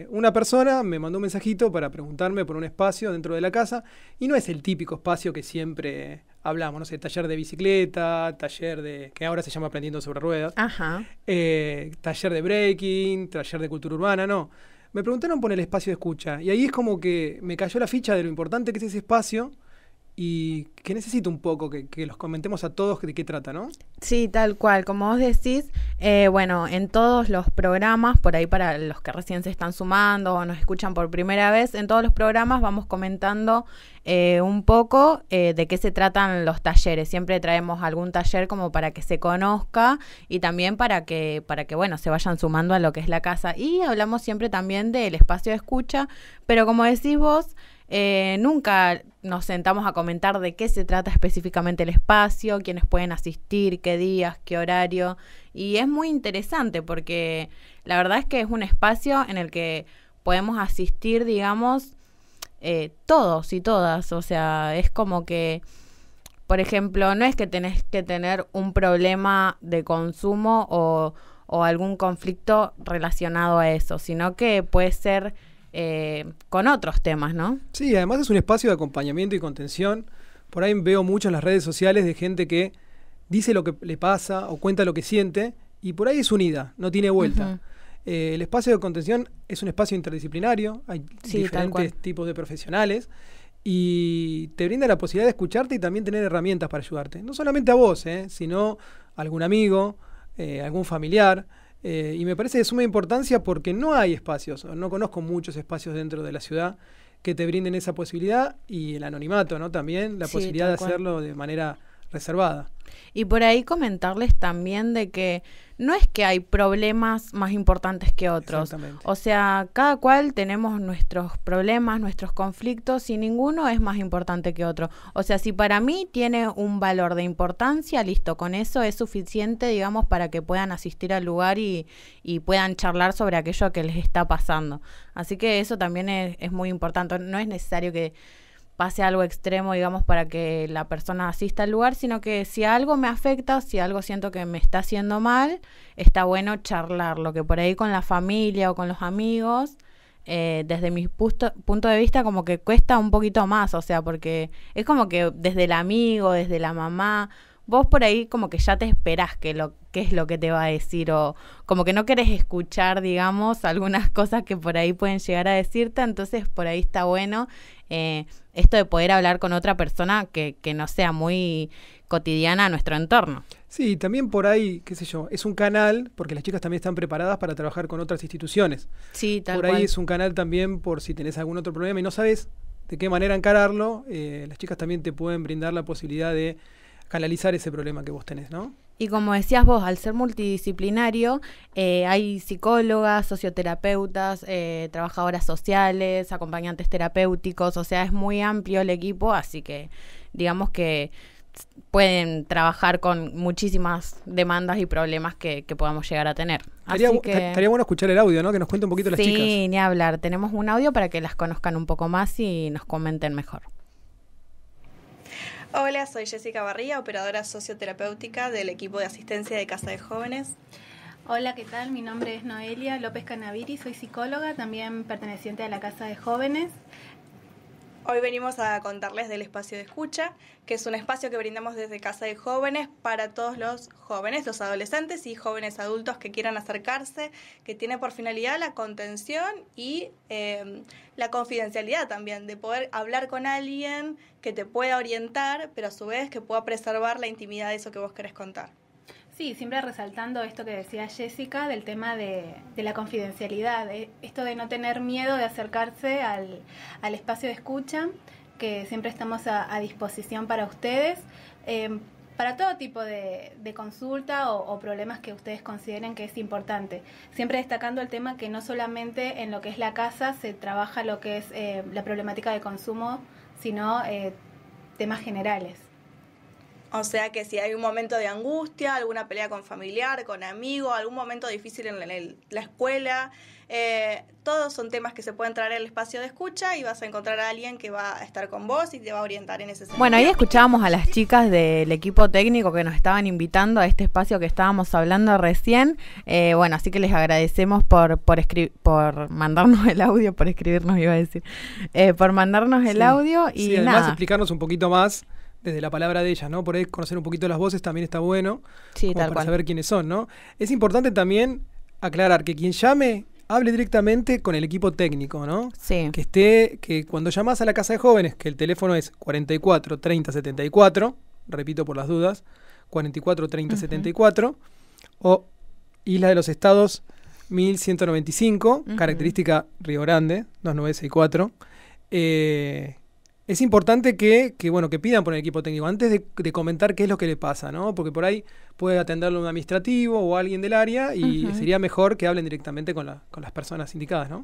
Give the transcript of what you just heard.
Eh, una persona me mandó un mensajito para preguntarme por un espacio dentro de la casa y no es el típico espacio que siempre hablamos, no sé, taller de bicicleta, taller de, que ahora se llama aprendiendo sobre ruedas, Ajá. Eh, taller de breaking, taller de cultura urbana, no. Me preguntaron por el espacio de escucha y ahí es como que me cayó la ficha de lo importante que es ese espacio y que necesito un poco que, los comentemos a todos de qué trata, ¿no? Sí, tal cual. Como vos decís, eh, bueno, en todos los programas, por ahí para los que recién se están sumando o nos escuchan por primera vez, en todos los programas vamos comentando eh, un poco eh, de qué se tratan los talleres. Siempre traemos algún taller como para que se conozca y también para que, para que bueno, se vayan sumando a lo que es la casa. Y hablamos siempre también del espacio de escucha, pero como decís vos, eh, nunca nos sentamos a comentar de qué se trata específicamente el espacio, quiénes pueden asistir, qué días, qué horario. Y es muy interesante porque la verdad es que es un espacio en el que podemos asistir, digamos, eh, todos y todas. O sea, es como que, por ejemplo, no es que tenés que tener un problema de consumo o, o algún conflicto relacionado a eso, sino que puede ser eh, con otros temas, ¿no? Sí, además es un espacio de acompañamiento y contención. Por ahí veo mucho en las redes sociales de gente que dice lo que le pasa o cuenta lo que siente y por ahí es unida, no tiene vuelta. Eh, el espacio de contención es un espacio interdisciplinario, hay diferentes tipos de profesionales y te brinda la posibilidad de escucharte y también tener herramientas para ayudarte. No solamente a vos, eh, sino a algún amigo, algún familiar. Eh, y me parece de suma importancia porque no hay espacios, no conozco muchos espacios dentro de la ciudad que te brinden esa posibilidad y el anonimato, ¿no? También la posibilidad de hacerlo de manera reservada. Y por ahí comentarles también de que no es que hay problemas más importantes que otros. O sea, cada cual tenemos nuestros problemas, nuestros conflictos y ninguno es más importante que otro. O sea, si para mí tiene un valor de importancia, listo, con eso es suficiente, digamos, para que puedan asistir al lugar y, puedan charlar sobre aquello que les está pasando. Así que eso también es muy importante. No es necesario que pase algo extremo, digamos, para que la persona asista al lugar, sino que si algo me afecta, si algo siento que me está haciendo mal, está bueno charlarlo, que por ahí con la familia o con los amigos, eh, desde mi punto de vista, como que cuesta un poquito más, o sea, porque es como que desde el amigo, desde la mamá, vos por ahí como que ya te esperás que lo qué es lo que te va a decir o como que no querés escuchar, digamos, algunas cosas que por ahí pueden llegar a decirte, entonces por ahí está bueno eh, esto de poder hablar con otra persona que, no sea muy cotidiana a nuestro entorno. Sí, también por ahí, qué sé yo, es un canal, porque las chicas también están preparadas para trabajar con otras instituciones. Sí, tal Por ahí es un canal también por si tenés algún otro problema y no sabes de qué manera encararlo, eh, las chicas también te pueden brindar la posibilidad de canalizar ese problema que vos tenés, ¿no? Y como decías vos, al ser multidisciplinario, eh, hay psicólogas, socioterapeutas, eh, trabajadoras sociales, acompañantes terapéuticos, o sea, es muy amplio el equipo, así que digamos que pueden trabajar con muchísimas demandas y problemas que, podamos llegar a tener. estaría, bueno escuchar el audio, ¿no? Que nos cuente un poquito las chicas. Sí, ni hablar. Tenemos un audio para que las conozcan un poco más y nos comenten mejor. Hola, soy Jessica Barría, operadora socioterapéutica del equipo de asistencia de Casa de Jóvenes. Hola, ¿qué tal? Mi nombre es Noelia López Canaviri, soy psicóloga, también perteneciente a la Casa de Jóvenes. Hoy venimos a contarles del espacio de escucha, que es un espacio que brindamos desde Casa de Jóvenes para todos los jóvenes, los adolescentes y jóvenes adultos que quieran acercarse, que tiene por finalidad la contención y em, la confidencialidad también, de poder hablar con alguien que te pueda orientar, pero a su vez que pueda preservar la intimidad de eso que vos querés contar. Sí, siempre resaltando esto que decía Jessica del tema de, la confidencialidad, eh, esto de no tener miedo de acercarse al, espacio de escucha, que siempre estamos a, disposición para ustedes. Em, para todo tipo de, consulta o, problemas que ustedes consideren que es importante. Siempre destacando el tema que no solamente en lo que es la casa se trabaja lo que es eh, la problemática de consumo, sino eh, temas generales. O sea que si hay un momento de angustia, alguna pelea con familiar, con amigo, algún momento difícil en la escuela, eh, todos son temas que se pueden traer al espacio de escucha y vas a encontrar a alguien que va a estar con vos y te va a orientar en ese sentido. Bueno, ahí escuchábamos a las chicas del equipo técnico que nos estaban invitando a este espacio que estábamos hablando recién. Eh, bueno, así que les agradecemos por, por, por mandarnos el audio, por escribirnos, iba a decir, eh, por mandarnos el audio y además explicarnos un poquito más desde la palabra de ellas, ¿no? Por ahí conocer un poquito las voces también está bueno. Sí, como para saber quiénes son, ¿no? Es importante también aclarar que quien llame hable directamente con el equipo técnico, ¿no? Sí. Que esté, que cuando llamás a la casa de jóvenes, que el teléfono es 44 30 74, repito por las dudas, 44 30 74, o Isla de los Estados 1195, característica Río Grande, 2964, eh, es importante que, que, bueno, que pidan por el equipo técnico antes de, comentar qué es lo que le pasa, ¿no? Porque por ahí puede atenderlo un administrativo o alguien del área y sería mejor que hablen directamente con, la, con las personas indicadas, ¿no?